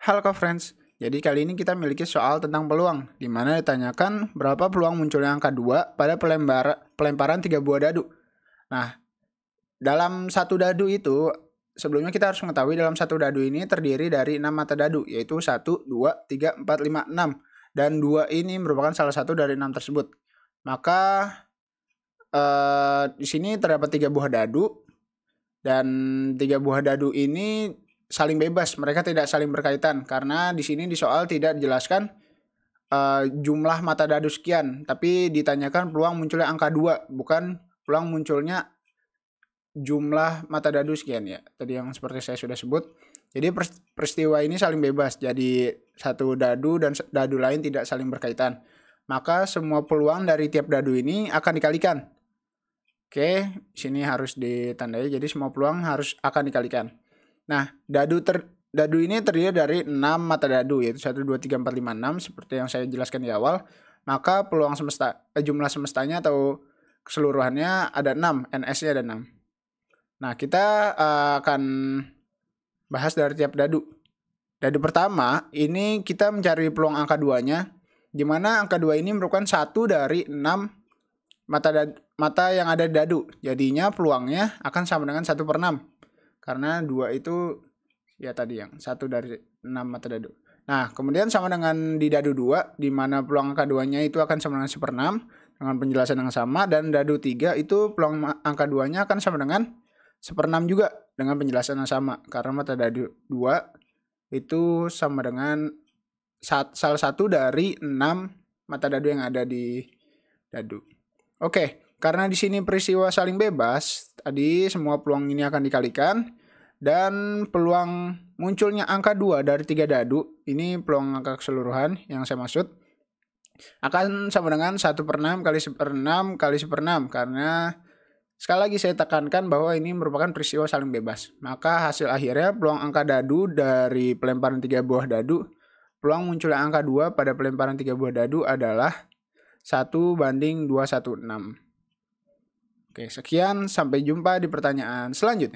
Halo friends, jadi kali ini kita memiliki soal tentang peluang, di mana ditanyakan berapa peluang munculnya angka 2 pada pelembar, pelemparan 3 buah dadu. Nah, dalam satu dadu itu, sebelumnya kita harus mengetahui dalam satu dadu ini terdiri dari 6 mata dadu, yaitu 1, 2, 3, 4, 5, 6. Dan 2 ini merupakan salah satu dari 6 tersebut. Maka, eh, di sini terdapat 3 buah dadu, dan tiga buah dadu ini saling bebas, mereka tidak saling berkaitan karena di sini di soal tidak dijelaskan uh, jumlah mata dadu sekian, tapi ditanyakan peluang munculnya angka 2, bukan peluang munculnya jumlah mata dadu sekian ya. Tadi yang seperti saya sudah sebut. Jadi peristiwa ini saling bebas, jadi satu dadu dan dadu lain tidak saling berkaitan. Maka semua peluang dari tiap dadu ini akan dikalikan. Oke, sini harus ditandai, jadi semua peluang harus akan dikalikan. Nah, dadu ter dadu ini terdiri dari 6 mata dadu yaitu 1 2 3 4 5 6 seperti yang saya jelaskan di awal. Maka peluang semesta eh, jumlah semestanya atau keseluruhannya ada 6, NS-nya ada 6. Nah, kita uh, akan bahas dari tiap dadu. Dadu pertama, ini kita mencari peluang angka 2-nya di mana angka 2 ini merupakan satu dari 6 mata dadu, mata yang ada di dadu. Jadinya peluangnya akan sama dengan 1 per 6 karena dua itu ya tadi yang satu dari enam mata dadu. Nah, kemudian sama dengan di dadu 2, di mana peluang angka 2-nya itu akan sama dengan seper 6, dengan penjelasan yang sama, dan dadu 3 itu peluang angka 2-nya akan sama dengan seper 6 juga, dengan penjelasan yang sama. Karena mata dadu 2 itu sama dengan salah satu dari 6 mata dadu yang ada di dadu. Oke, karena di sini peristiwa saling bebas, tadi semua peluang ini akan dikalikan dan peluang munculnya angka 2 dari tiga dadu, ini peluang angka keseluruhan yang saya maksud akan sama dengan 1 per 6 kali 1 per 6 kali 1 per 6 karena sekali lagi saya tekankan bahwa ini merupakan peristiwa saling bebas. Maka hasil akhirnya peluang angka dadu dari pelemparan tiga buah dadu, peluang munculnya angka 2 pada pelemparan tiga buah dadu adalah 1 banding 216. Oke, sekian. Sampai jumpa di pertanyaan selanjutnya.